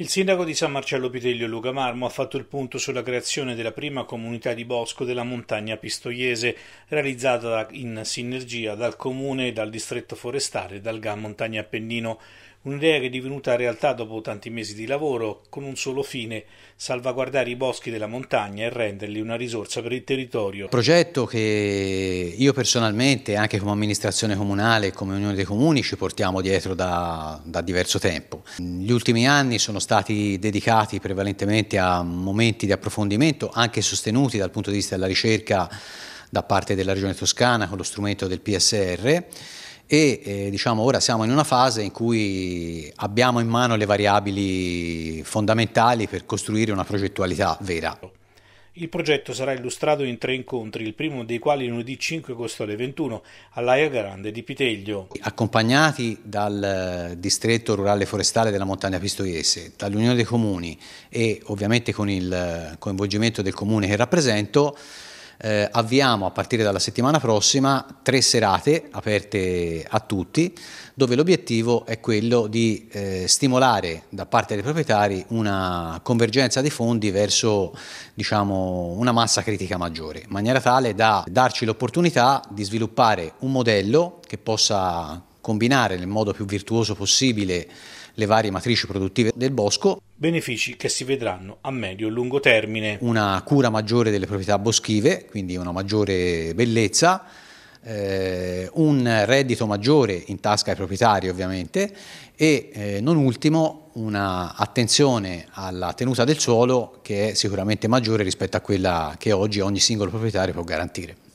Il sindaco di San Marcello Piteglio Luca Marmo ha fatto il punto sulla creazione della prima comunità di bosco della montagna pistoiese, realizzata in sinergia dal comune, dal distretto forestale e dal GAM Montagna Appennino. Un'idea che è divenuta realtà dopo tanti mesi di lavoro, con un solo fine, salvaguardare i boschi della montagna e renderli una risorsa per il territorio. Progetto che io personalmente, anche come amministrazione comunale e come Unione dei Comuni, ci portiamo dietro da, da diverso tempo. Gli ultimi anni sono stati dedicati prevalentemente a momenti di approfondimento, anche sostenuti dal punto di vista della ricerca da parte della Regione Toscana con lo strumento del PSR e eh, diciamo ora siamo in una fase in cui abbiamo in mano le variabili fondamentali per costruire una progettualità vera. Il progetto sarà illustrato in tre incontri, il primo dei quali lunedì 5 agosto alle 21 all'Aia Grande di Piteglio. Accompagnati dal eh, distretto rurale forestale della montagna Pistoiese, dall'Unione dei Comuni e ovviamente con il eh, coinvolgimento del comune che rappresento, eh, avviamo a partire dalla settimana prossima tre serate aperte a tutti dove l'obiettivo è quello di eh, stimolare da parte dei proprietari una convergenza dei fondi verso diciamo, una massa critica maggiore, in maniera tale da darci l'opportunità di sviluppare un modello che possa combinare nel modo più virtuoso possibile le varie matrici produttive del bosco. Benefici che si vedranno a medio e lungo termine. Una cura maggiore delle proprietà boschive, quindi una maggiore bellezza, eh, un reddito maggiore in tasca ai proprietari ovviamente e eh, non ultimo un'attenzione alla tenuta del suolo che è sicuramente maggiore rispetto a quella che oggi ogni singolo proprietario può garantire.